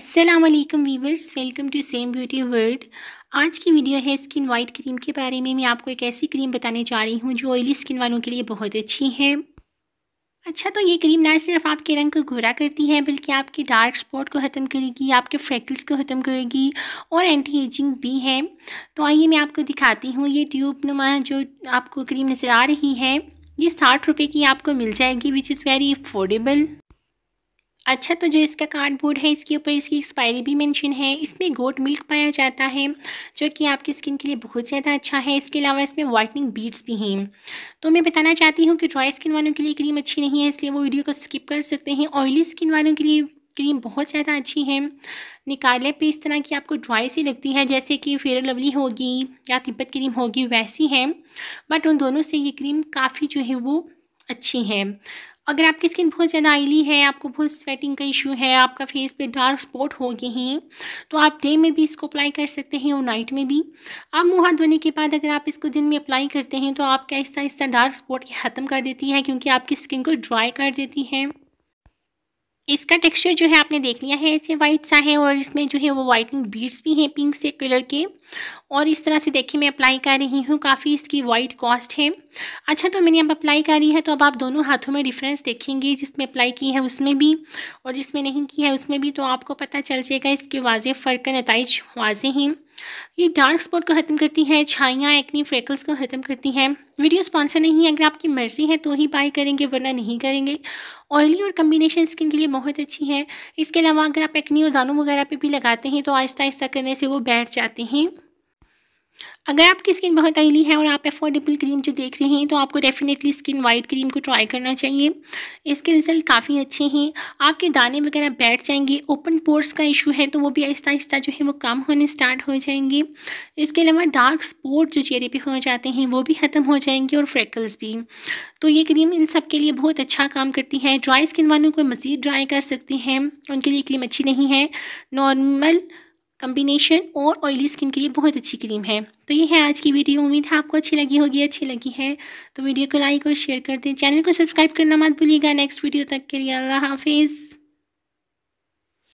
अस्सलाम वालेकुम viewers welcome to same beauty world आज की वीडियो है स्किन वाइट क्रीम के बारे में मैं आपको एक ऐसी क्रीम बताने जा रही हूँ जो ऑयली स्किन वालों के लिए बहुत अच्छी है अच्छा तो ये क्रीम ना सिर्फ आपके रंग को गोरा करती है बल्कि आपके डार्क स्पॉट को ख़त्म करेगी आपके फ्रैकल्स को ख़त्म करेगी और एंटी एजिंग भी है तो आइए मैं आपको दिखाती हूँ ये ट्यूब नुमा जो आपको क्रीम नज़र आ रही है ये साठ रुपये की आपको मिल जाएगी विच इज़ वेरी अफोर्डेबल अच्छा तो जो इसका कार्डबोर्ड है इसके ऊपर इसकी एक्सपायरी भी मेंशन है इसमें गोट मिल्क पाया जाता है जो कि आपकी स्किन के लिए बहुत ज़्यादा अच्छा है इसके अलावा इसमें वाइटनिंग बीड्स भी हैं तो मैं बताना चाहती हूँ कि ड्राई स्किन वालों के लिए क्रीम अच्छी नहीं है इसलिए वो वीडियो को स्किप कर सकते हैं ऑयली स्किन वालों के लिए क्रीम बहुत ज़्यादा अच्छी है निकाले पे इस तरह की आपको ड्राई सी लगती है जैसे कि फेयर लवली होगी या तिब्बत क्रीम होगी वैसी है बट उन दोनों से ये क्रीम काफ़ी जो है वो अच्छी हैं अगर आपकी स्किन बहुत ज़्यादा आयली है आपको बहुत स्वेटिंग का इशू है आपका फेस पे डार्क स्पॉट हो गए हैं तो आप डे में भी इसको अप्लाई कर सकते हैं और नाइट में भी आप मुँह हाथ धोने के बाद अगर आप इसको दिन में अप्लाई करते हैं तो आपका आहिस्ता आहिस्ता डार्क स्पॉट ख़त्म कर देती है क्योंकि आपकी स्किन को ड्राई कर देती है इसका टेक्सचर जो है आपने देख लिया है ऐसे वाइट सा है और इसमें जो है वो वाइटनिंग बीड्स भी हैं पिंक से कलर के और इस तरह से देखिए मैं अप्लाई कर रही हूँ काफ़ी इसकी वाइट कॉस्ट है अच्छा तो मैंने अब अप्लाई करी है तो अब आप दोनों हाथों में डिफरेंस देखेंगे जिसमें अप्लाई की है उसमें भी और जिसमें नहीं की है उसमें भी तो आपको पता चल जाएगा इसके वाज फ़र्क नतज वाजे हैं ये डार्क स्पॉट को ख़त्म करती है छाइयाँ एक्नी फ्रेकल्स को ख़त्म करती हैं वीडियो स्पॉन्सर नहीं है अगर आपकी मर्ज़ी है तो ही बाय करेंगे वरना नहीं करेंगे ऑयली और कम्बिनेशन स्किन के लिए बहुत अच्छी है इसके अलावा अगर आप एक्नी और दानों वगैरह पे भी लगाते हैं तो आहिस्ता आहिस्ता करने से वो बैठ जाते हैं अगर आपकी स्किन बहुत ऑयली है और आप एफोर्डेबल क्रीम जो देख रहे हैं तो आपको डेफिनेटली स्किन वाइट क्रीम को ट्राई करना चाहिए इसके रिज़ल्ट काफ़ी अच्छे हैं आपके दाने वगैरह बैठ जाएंगे ओपन पोर्स का इशू है तो वो भी आहिस्ता आहिस्ता जो है वो कम होने स्टार्ट हो जाएंगे इसके अलावा डार्क स्पॉट जो चेहरे पर हो जाते हैं वो भी ख़त्म हो जाएंगे और फ्रेकल्स भी तो ये क्रीम इन सब के लिए बहुत अच्छा काम करती है ड्राई स्किन वालों को मज़ीद ड्राई कर सकती हैं उनके लिए क्रीम अच्छी नहीं है नॉर्मल कम्बिनेशन और ऑयली स्किन के लिए बहुत अच्छी क्रीम है तो ये है आज की वीडियो उम्मीद है आपको अच्छी लगी होगी अच्छी लगी है तो वीडियो को लाइक और शेयर कर दें चैनल को सब्सक्राइब करना मत भूलिएगा नेक्स्ट वीडियो तक के लिए अल्लाह हाफिज़